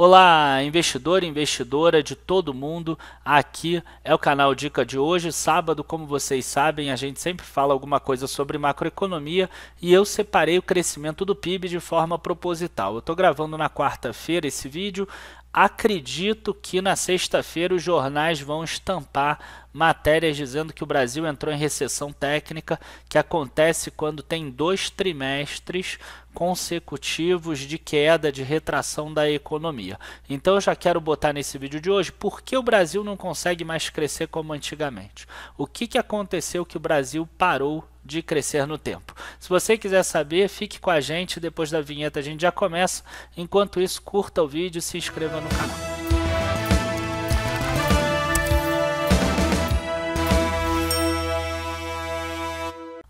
Olá, investidor e investidora de todo mundo. Aqui é o canal Dica de hoje. Sábado, como vocês sabem, a gente sempre fala alguma coisa sobre macroeconomia e eu separei o crescimento do PIB de forma proposital. Eu estou gravando na quarta-feira esse vídeo. Acredito que na sexta-feira os jornais vão estampar matérias dizendo que o Brasil entrou em recessão técnica, que acontece quando tem dois trimestres consecutivos de queda, de retração da economia. Então eu já quero botar nesse vídeo de hoje por que o Brasil não consegue mais crescer como antigamente. O que, que aconteceu que o Brasil parou de crescer no tempo. Se você quiser saber, fique com a gente, depois da vinheta a gente já começa. Enquanto isso, curta o vídeo e se inscreva no canal.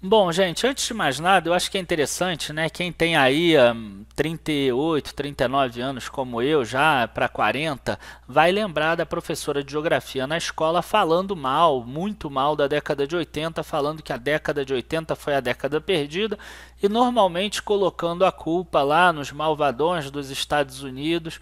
Bom, gente, antes de mais nada, eu acho que é interessante, né? Quem tem aí um, 38, 39 anos como eu, já para 40, vai lembrar da professora de geografia na escola falando mal, muito mal da década de 80, falando que a década de 80 foi a década perdida e normalmente colocando a culpa lá nos malvadões dos Estados Unidos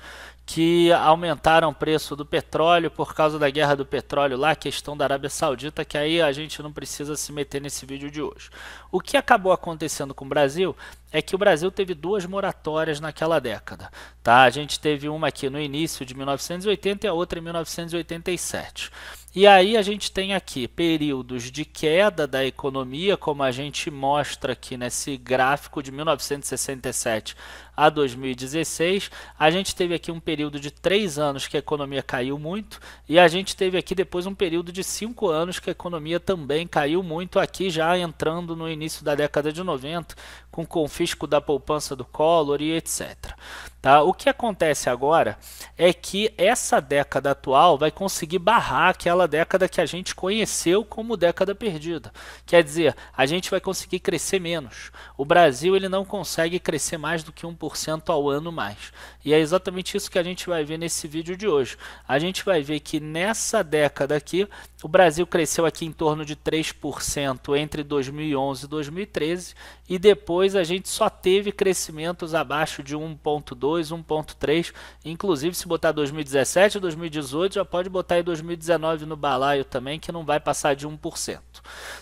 que aumentaram o preço do petróleo por causa da guerra do petróleo lá, questão da Arábia Saudita, que aí a gente não precisa se meter nesse vídeo de hoje. O que acabou acontecendo com o Brasil é que o Brasil teve duas moratórias naquela década, tá? A gente teve uma aqui no início de 1980 e a outra em 1987. E aí a gente tem aqui períodos de queda da economia, como a gente mostra aqui nesse gráfico de 1967 a 2016. A gente teve aqui um período de três anos que a economia caiu muito e a gente teve aqui depois um período de cinco anos que a economia também caiu muito, aqui já entrando no início da década de 90, com o confisco da poupança do Collor e etc. Tá? O que acontece agora é que essa década atual vai conseguir barrar aquela década que a gente conheceu como década perdida. Quer dizer, a gente vai conseguir crescer menos. O Brasil ele não consegue crescer mais do que 1% 1% ao ano mais. E é exatamente isso que a gente vai ver nesse vídeo de hoje. A gente vai ver que nessa década aqui, o Brasil cresceu aqui em torno de 3% entre 2011 e 2013 e depois a gente só teve crescimentos abaixo de 1.2, 1.3, inclusive se botar 2017, 2018, já pode botar aí 2019 no balaio também, que não vai passar de 1%,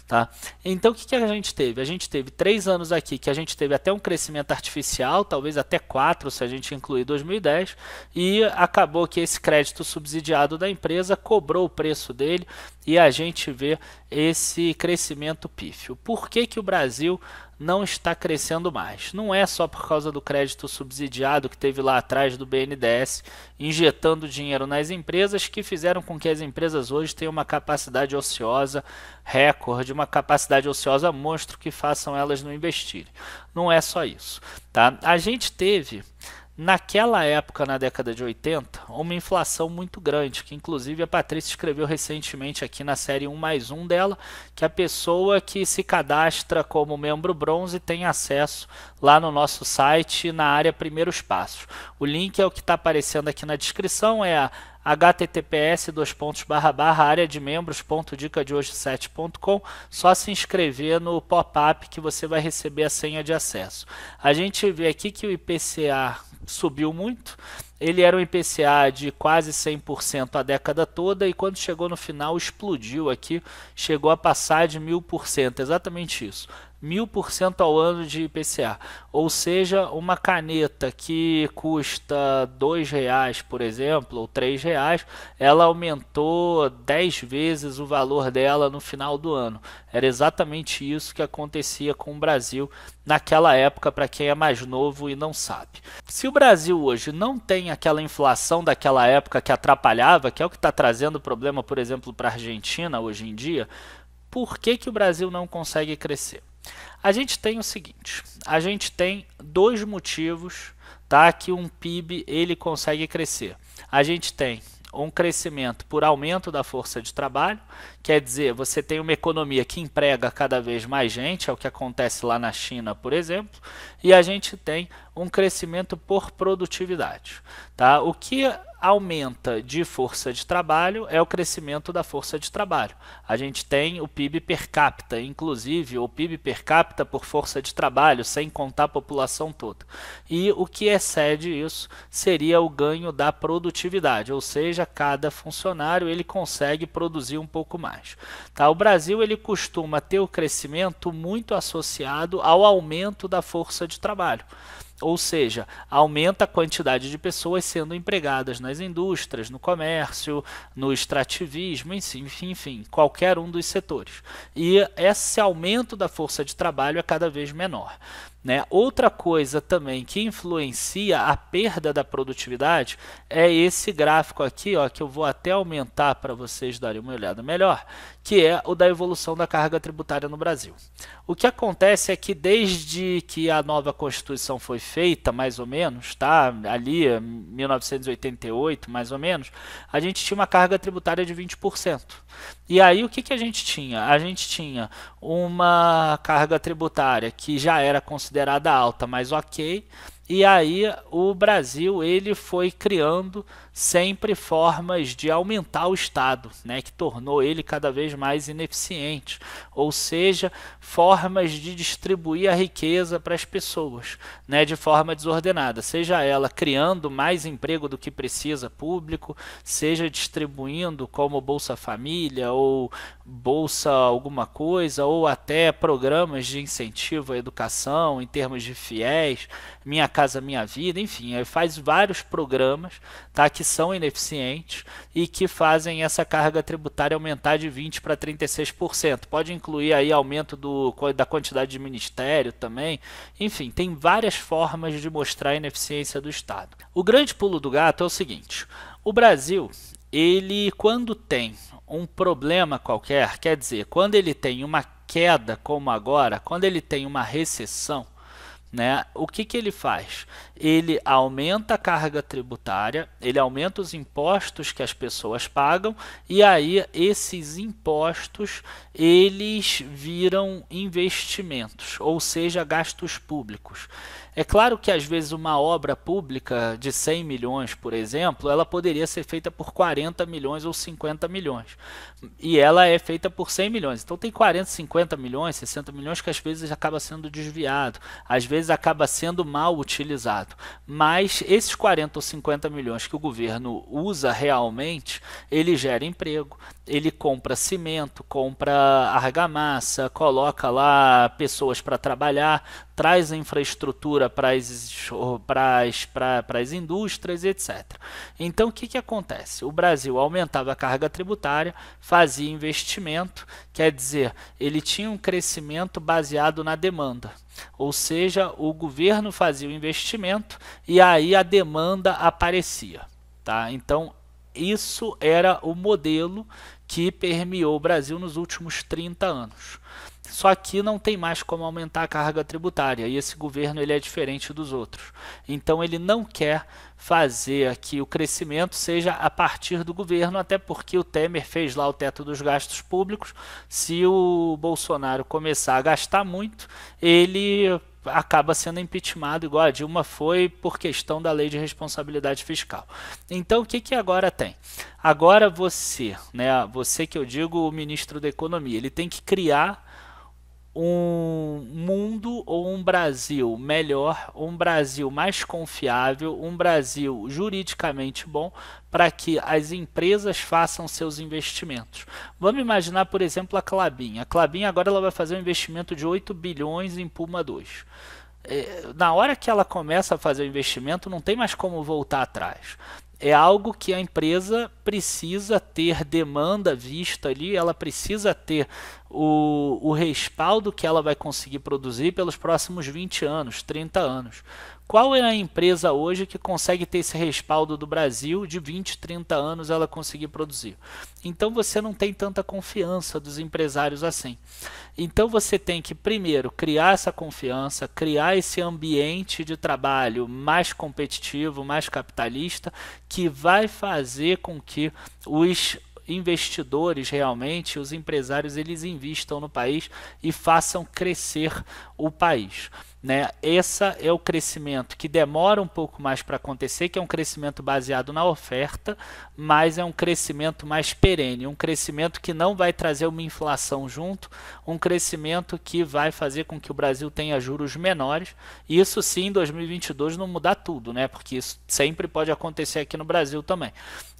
tá? Então o que que a gente teve? A gente teve três anos aqui que a gente teve até um crescimento artificial, talvez até 4, se a gente incluir 2010, e acabou que esse crédito subsidiado da empresa cobrou o preço dele e a gente vê esse crescimento pífio. Por que, que o Brasil não está crescendo mais? Não é só por causa do crédito subsidiado que teve lá atrás do BNDES, injetando dinheiro nas empresas, que fizeram com que as empresas hoje tenham uma capacidade ociosa recorde, uma capacidade ociosa monstro que façam elas não investirem. Não é só isso. Tá? A gente teve naquela época, na década de 80, uma inflação muito grande, que inclusive a Patrícia escreveu recentemente aqui na série 1 mais 1 dela, que a pessoa que se cadastra como membro bronze tem acesso lá no nosso site na área Primeiros Passos. O link é o que está aparecendo aqui na descrição, é a https dois pontos barra barra área de membros ponto dica de hoje 7.com só se inscrever no pop-up que você vai receber a senha de acesso a gente vê aqui que o IPCA subiu muito ele era um IPCA de quase 100% a década toda e quando chegou no final explodiu aqui, chegou a passar de mil por cento exatamente isso mil por cento ao ano de IPCA. Ou seja, uma caneta que custa dois reais, por exemplo, ou três reais, ela aumentou 10 vezes o valor dela no final do ano. Era exatamente isso que acontecia com o Brasil naquela época, para quem é mais novo e não sabe. Se o Brasil hoje não tem aquela inflação daquela época que atrapalhava, que é o que está trazendo problema, por exemplo, para a Argentina hoje em dia, por que, que o Brasil não consegue crescer? A gente tem o seguinte, a gente tem dois motivos, tá, que um PIB ele consegue crescer. A gente tem um crescimento por aumento da força de trabalho, quer dizer, você tem uma economia que emprega cada vez mais gente, é o que acontece lá na China, por exemplo, e a gente tem um crescimento por produtividade. Tá? O que aumenta de força de trabalho é o crescimento da força de trabalho. A gente tem o PIB per capita, inclusive o PIB per capita por força de trabalho, sem contar a população toda. E o que excede isso seria o ganho da produtividade, ou seja, cada funcionário ele consegue produzir um pouco mais. Tá? O Brasil ele costuma ter o crescimento muito associado ao aumento da força de trabalho ou seja, aumenta a quantidade de pessoas sendo empregadas nas indústrias, no comércio, no extrativismo, enfim, enfim, qualquer um dos setores. E esse aumento da força de trabalho é cada vez menor. Né? Outra coisa também que influencia a perda da produtividade é esse gráfico aqui, ó, que eu vou até aumentar para vocês darem uma olhada melhor, que é o da evolução da carga tributária no Brasil. O que acontece é que desde que a nova Constituição foi feita, mais ou menos, tá? ali 1988, mais ou menos, a gente tinha uma carga tributária de 20%. E aí o que, que a gente tinha? A gente tinha uma carga tributária que já era considerada considerada alta, mas ok. E aí o Brasil ele foi criando sempre formas de aumentar o Estado, né, que tornou ele cada vez mais ineficiente, ou seja, formas de distribuir a riqueza para as pessoas né, de forma desordenada, seja ela criando mais emprego do que precisa público, seja distribuindo como Bolsa Família ou Bolsa alguma coisa, ou até programas de incentivo à educação em termos de fiéis, Minha Casa Minha Vida, enfim, faz vários programas tá, que que são ineficientes e que fazem essa carga tributária aumentar de 20% para 36%. Pode incluir aí aumento do, da quantidade de ministério também. Enfim, tem várias formas de mostrar a ineficiência do Estado. O grande pulo do gato é o seguinte: o Brasil, ele quando tem um problema qualquer, quer dizer, quando ele tem uma queda como agora, quando ele tem uma recessão, né? O que, que ele faz? Ele aumenta a carga tributária, ele aumenta os impostos que as pessoas pagam e aí esses impostos eles viram investimentos, ou seja, gastos públicos. É claro que às vezes uma obra pública de 100 milhões, por exemplo, ela poderia ser feita por 40 milhões ou 50 milhões. E ela é feita por 100 milhões. Então tem 40, 50 milhões, 60 milhões que às vezes acaba sendo desviado, às vezes acaba sendo mal utilizado. Mas esses 40 ou 50 milhões que o governo usa realmente, ele gera emprego, ele compra cimento, compra argamassa, coloca lá pessoas para trabalhar, traz a infraestrutura para as, para, indústrias, etc. Então, o que, que acontece? O Brasil aumentava a carga tributária, fazia investimento, quer dizer, ele tinha um crescimento baseado na demanda. Ou seja, o governo fazia o investimento e aí a demanda aparecia. Tá? Então, isso era o modelo que permeou o Brasil nos últimos 30 anos. Só que não tem mais como aumentar a carga tributária e esse governo ele é diferente dos outros. Então ele não quer fazer que o crescimento seja a partir do governo, até porque o Temer fez lá o teto dos gastos públicos. Se o Bolsonaro começar a gastar muito, ele acaba sendo impeachmentado igual a Dilma foi por questão da lei de responsabilidade fiscal. Então o que, que agora tem? Agora você, né, você que eu digo o ministro da Economia, ele tem que criar um mundo ou um Brasil melhor, um Brasil mais confiável, um Brasil juridicamente bom para que as empresas façam seus investimentos. Vamos imaginar, por exemplo, a Clabin. A Clabin agora ela vai fazer um investimento de 8 bilhões em Puma 2 é, na hora que ela começa a fazer o investimento, não tem mais como voltar atrás. É algo que a empresa precisa ter demanda vista ali, ela precisa ter o, o respaldo que ela vai conseguir produzir pelos próximos 20 anos, 30 anos. Qual é a empresa hoje que consegue ter esse respaldo do Brasil de 20, 30 anos ela conseguir produzir? Então você não tem tanta confiança dos empresários assim. Então você tem que primeiro criar essa confiança, criar esse ambiente de trabalho mais competitivo, mais capitalista, que vai fazer com que os investidores realmente, os empresários, eles investam no país e façam crescer o país. Né? Esse é o crescimento que demora um pouco mais para acontecer, que é um crescimento baseado na oferta, mas é um crescimento mais perene, um crescimento que não vai trazer uma inflação junto, um crescimento que vai fazer com que o Brasil tenha juros menores. Isso sim em 2022 não mudar tudo, né? porque isso sempre pode acontecer aqui no Brasil também.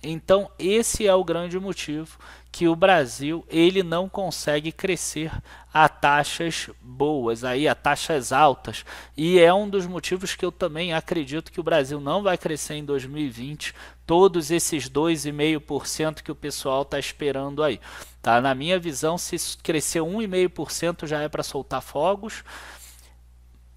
Então, esse é o grande motivo que o Brasil ele não consegue crescer a taxas boas, aí a taxas altas, e é um dos motivos que eu também acredito que o Brasil não vai crescer em 2020, todos esses 2,5% que o pessoal está esperando aí. Tá? Na minha visão, se crescer 1,5% já é para soltar fogos,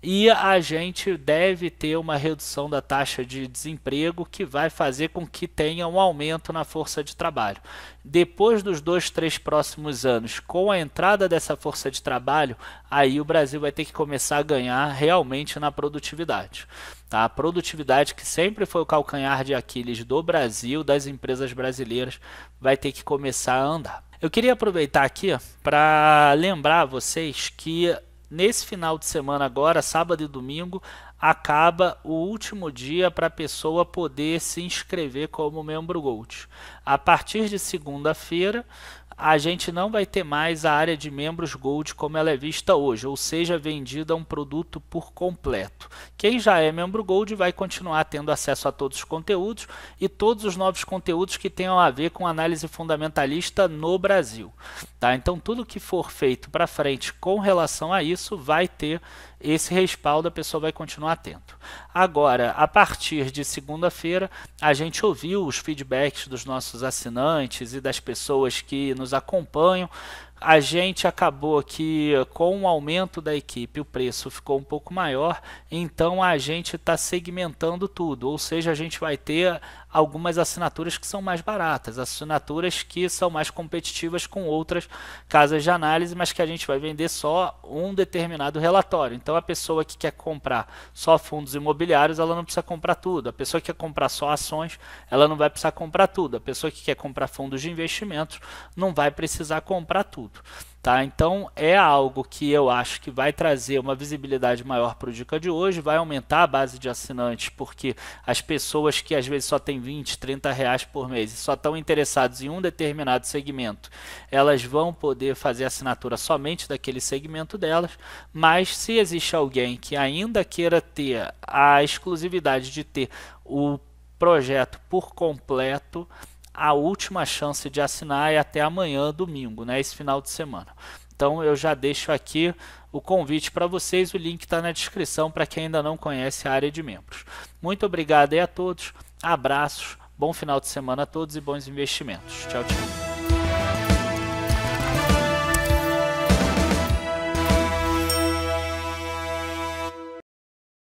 e a gente deve ter uma redução da taxa de desemprego que vai fazer com que tenha um aumento na força de trabalho. Depois dos dois, três próximos anos, com a entrada dessa força de trabalho, aí o Brasil vai ter que começar a ganhar realmente na produtividade. Tá? A produtividade, que sempre foi o calcanhar de Aquiles do Brasil, das empresas brasileiras, vai ter que começar a andar. Eu queria aproveitar aqui para lembrar vocês que Nesse final de semana agora, sábado e domingo, acaba o último dia para a pessoa poder se inscrever como membro Gold. A partir de segunda-feira, a gente não vai ter mais a área de membros Gold como ela é vista hoje, ou seja, vendida um produto por completo. Quem já é membro Gold vai continuar tendo acesso a todos os conteúdos e todos os novos conteúdos que tenham a ver com análise fundamentalista no Brasil. Tá? Então, tudo que for feito para frente com relação a isso vai ter esse respaldo a pessoa vai continuar atento. Agora, a partir de segunda-feira, a gente ouviu os feedbacks dos nossos assinantes e das pessoas que nos acompanham a gente acabou que com o aumento da equipe o preço ficou um pouco maior, então a gente está segmentando tudo, ou seja, a gente vai ter algumas assinaturas que são mais baratas, assinaturas que são mais competitivas com outras casas de análise, mas que a gente vai vender só um determinado relatório. Então a pessoa que quer comprar só fundos imobiliários, ela não precisa comprar tudo. A pessoa que quer comprar só ações, ela não vai precisar comprar tudo. A pessoa que quer comprar fundos de investimentos não vai precisar comprar tudo tudo. Tá? Então é algo que eu acho que vai trazer uma visibilidade maior para o Dica de hoje, vai aumentar a base de assinantes, porque as pessoas que às vezes só têm 20, 30 reais por mês e só estão interessados em um determinado segmento, elas vão poder fazer assinatura somente daquele segmento delas, mas se existe alguém que ainda queira ter a exclusividade de ter o projeto por completo, a última chance de assinar é até amanhã, domingo, né, esse final de semana. Então eu já deixo aqui o convite para vocês, o link está na descrição para quem ainda não conhece a área de membros. Muito obrigado aí a todos, abraços, bom final de semana a todos e bons investimentos. Tchau, tchau.